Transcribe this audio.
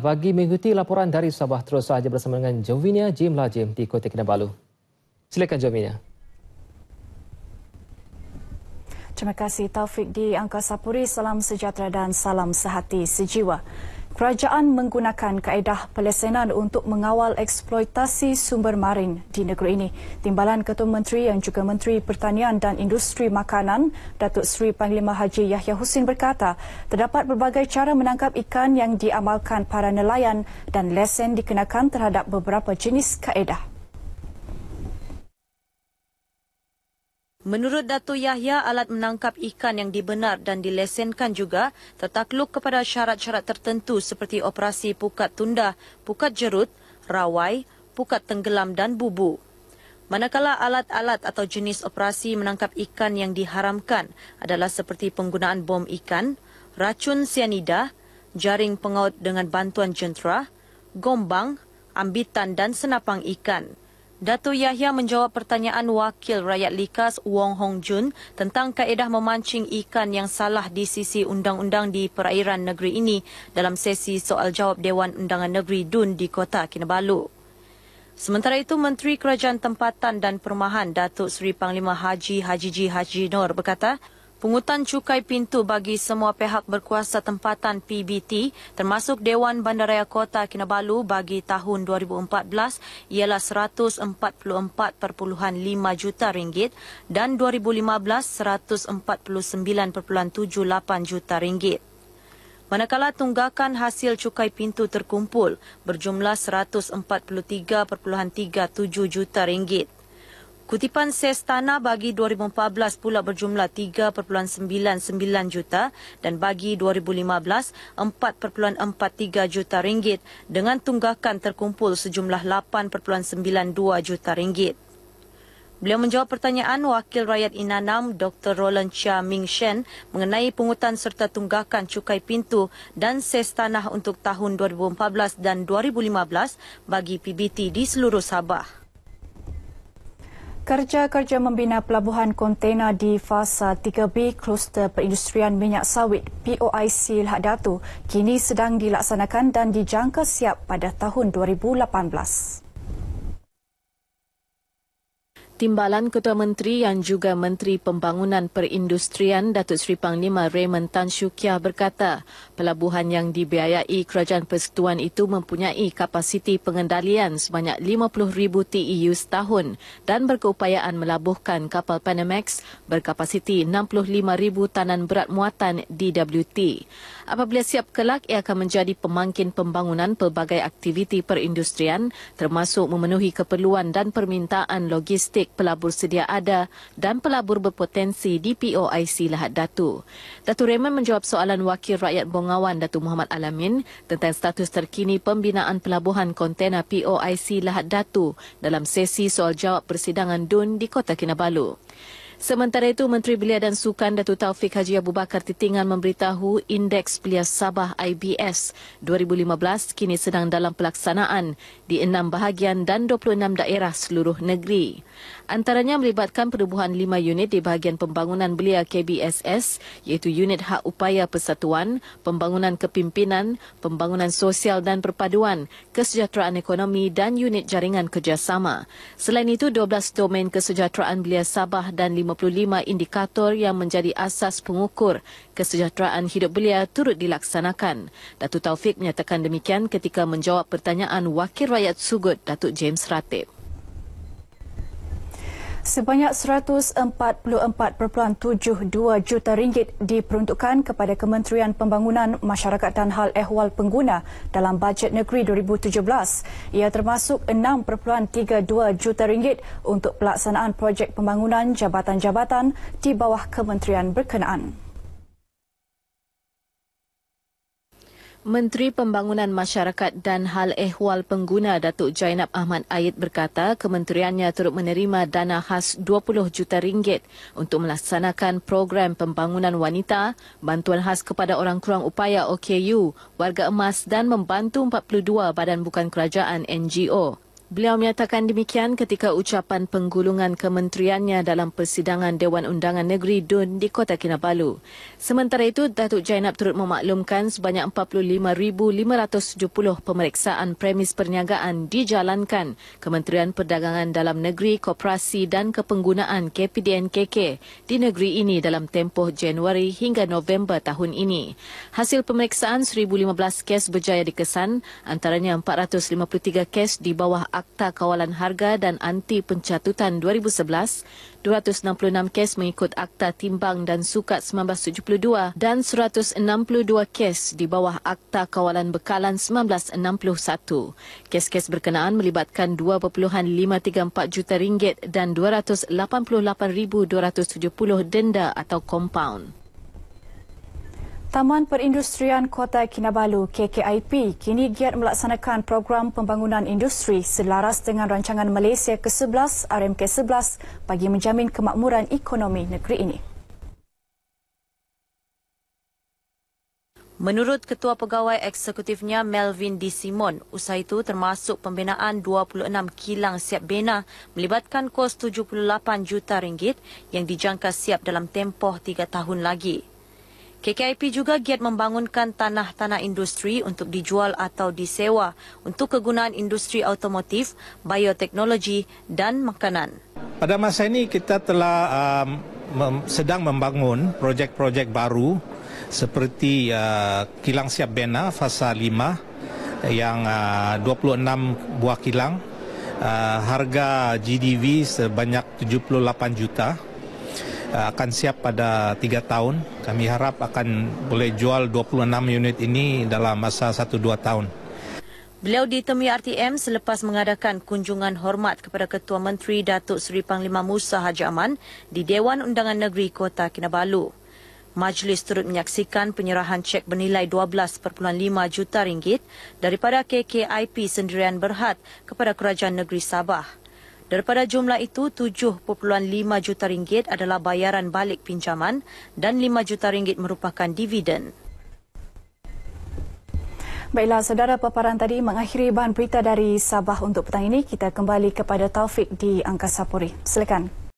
Bagi mengikuti laporan dari Sabah terus sahaja bersama dengan Jovinia Jim Lajim di Kota Kinabalu. Silakan Jovinia. Terima kasih Taufik di Angkasa Puri. Salam sejahtera dan salam sehati sejiwa. Kerajaan menggunakan kaedah pelesenan untuk mengawal eksploitasi sumber marin di negeri ini. Timbalan Ketua Menteri yang juga Menteri Pertanian dan Industri Makanan, Datuk Seri Panglima Haji Yahya Hussein berkata, terdapat berbagai cara menangkap ikan yang diamalkan para nelayan dan lesen dikenakan terhadap beberapa jenis kaedah. Menurut Dato Yahya, alat menangkap ikan yang dibenar dan dilesenkan juga tertakluk kepada syarat-syarat tertentu seperti operasi pukat tunda, pukat jerut, rawai, pukat tenggelam dan bubu. Manakala alat-alat atau jenis operasi menangkap ikan yang diharamkan adalah seperti penggunaan bom ikan, racun sianida, jaring pengaut dengan bantuan jentera, gombang, ambitan dan senapang ikan. Dato' Yahya menjawab pertanyaan Wakil Rakyat Likas Wong Hong Jun tentang kaedah memancing ikan yang salah di sisi undang-undang di perairan negeri ini dalam sesi soal jawab Dewan Undangan Negeri DUN di Kota Kinabalu. Sementara itu, Menteri Kerajaan Tempatan dan Perumahan Datuk Seri Panglima Haji Haji Ji Haji Nor berkata, Pungutan cukai pintu bagi semua pihak berkuasa tempatan PBT termasuk Dewan Bandaraya Kota Kinabalu bagi tahun 2014 ialah 144.5 juta ringgit dan 2015 149.78 juta ringgit. Manakala tunggakan hasil cukai pintu terkumpul berjumlah 143.37 juta ringgit. Kutipan ses tanah bagi 2014 pula berjumlah 3.99 juta dan bagi 2015 4.43 juta ringgit dengan tunggakan terkumpul sejumlah 8.92 juta ringgit. Beliau menjawab pertanyaan Wakil Rakyat Inanam Dr. Roland Chia Ming Shen mengenai pungutan serta tunggakan cukai pintu dan ses tanah untuk tahun 2014 dan 2015 bagi PBT di seluruh Sabah. Kerja-kerja membina pelabuhan kontena di fasa 3B Kluster Perindustrian Minyak Sawit POIC Lahad Datu kini sedang dilaksanakan dan dijangka siap pada tahun 2018. Timbalan Ketua Menteri yang juga Menteri Pembangunan Perindustrian Datuk Seri Panglima Raymond Tan Shukia berkata, pelabuhan yang dibiayai Kerajaan Persekutuan itu mempunyai kapasiti pengendalian sebanyak 50,000 TEU setahun dan berkeupayaan melabuhkan kapal Panamax berkapasiti 65,000 tanan berat muatan DWT. Apabila siap kelak, ia akan menjadi pemangkin pembangunan pelbagai aktiviti perindustrian termasuk memenuhi keperluan dan permintaan logistik baik pelabur sedia ada dan pelabur berpotensi di POIC Lahat Datu. Datu Raymond menjawab soalan Wakil Rakyat Bongawan Datu Muhammad Alamin tentang status terkini pembinaan pelabuhan kontena POIC Lahat Datu dalam sesi soal jawab persidangan DUN di Kota Kinabalu. Sementara itu, Menteri Belia dan Sukan Datuk Taufik Haji Abu Bakar Titingan memberitahu Indeks Belia Sabah IBS 2015 kini sedang dalam pelaksanaan di enam bahagian dan 26 daerah seluruh negeri. Antaranya melibatkan perubahan lima unit di bahagian pembangunan belia KBSS iaitu unit hak upaya persatuan, pembangunan kepimpinan, pembangunan sosial dan perpaduan, kesejahteraan ekonomi dan unit jaringan kerjasama. Selain itu, 12 domain kesejahteraan belia Sabah dan 55 indikator yang menjadi asas pengukur kesejahteraan hidup belia turut dilaksanakan. Datuk Taufik menyatakan demikian ketika menjawab pertanyaan Wakil Rakyat Sugut, Datuk James Ratib. Sebanyak 144.72 juta ringgit diperuntukkan kepada Kementerian Pembangunan Masyarakat dan Hal Ehwal Pengguna dalam Bajet Negeri 2017. Ia termasuk 6.32 juta ringgit untuk pelaksanaan projek pembangunan jabatan-jabatan di bawah kementerian berkenaan. Menteri Pembangunan Masyarakat dan Hal Ehwal Pengguna Datuk Jainab Ahmad Ayid berkata kementeriannya turut menerima dana khas 20 juta ringgit untuk melaksanakan program pembangunan wanita, bantuan khas kepada orang kurang upaya OKU, warga emas dan membantu 42 badan bukan kerajaan NGO. Beliau menyatakan demikian ketika ucapan penggulungan kementeriannya dalam persidangan Dewan Undangan Negeri DUN di Kota Kinabalu. Sementara itu, Datuk Jainab turut memaklumkan sebanyak 45,570 pemeriksaan premis perniagaan dijalankan Kementerian Perdagangan Dalam Negeri, Koperasi dan Kepenggunaan KPDNKK di negeri ini dalam tempoh Januari hingga November tahun ini. Hasil pemeriksaan 1,015 kes berjaya dikesan, antaranya 453 kes di bawah Akta Kawalan Harga dan Anti Pencatutan 2011, 266 kes mengikut Akta Timbang dan Sukat 1972 dan 162 kes di bawah Akta Kawalan Bekalan 1961. Kes-kes berkenaan melibatkan 2.534 juta ringgit dan 288,270 denda atau compound. Taman Perindustrian Kota Kinabalu KKIP kini giat melaksanakan program pembangunan industri selaras dengan rancangan Malaysia ke-11 RMK-11 bagi menjamin kemakmuran ekonomi negeri ini. Menurut Ketua Pegawai Eksekutifnya Melvin D. Simon, usaha itu termasuk pembinaan 26 kilang siap bina melibatkan kos 78 juta ringgit yang dijangka siap dalam tempoh 3 tahun lagi. KKIP juga giat membangunkan tanah-tanah industri untuk dijual atau disewa untuk kegunaan industri automotif, bioteknologi dan makanan. Pada masa ini kita telah um, mem- sedang membangun projek-projek baru seperti uh, kilang siap bina fasa 5 yang uh, 26 buah kilang uh, harga GDV sebanyak 78 juta. Eh, akan siap pada 3 tahun. Kami harap akan boleh jual 26 unit ini dalam masa 1-2 tahun. Beliau ditemui RTM selepas mengadakan kunjungan hormat kepada Ketua Menteri Datuk Seri Panglima Musa Haji Aman di Dewan Undangan Negeri Kota Kinabalu. Majlis turut menyaksikan penyerahan cek bernilai 12.5 juta ringgit daripada KKIP Sendirian Berhad kepada Kerajaan Negeri Sabah. Daripada jumlah itu, 7.5 juta ringgit adalah bayaran balik pinjaman dan 5 juta ringgit merupakan dividen. Baiklah, saudara paparan tadi mengakhiri bahan berita dari Sabah untuk petang ini. Kita kembali kepada Taufik di Angkasa Puri. Silakan.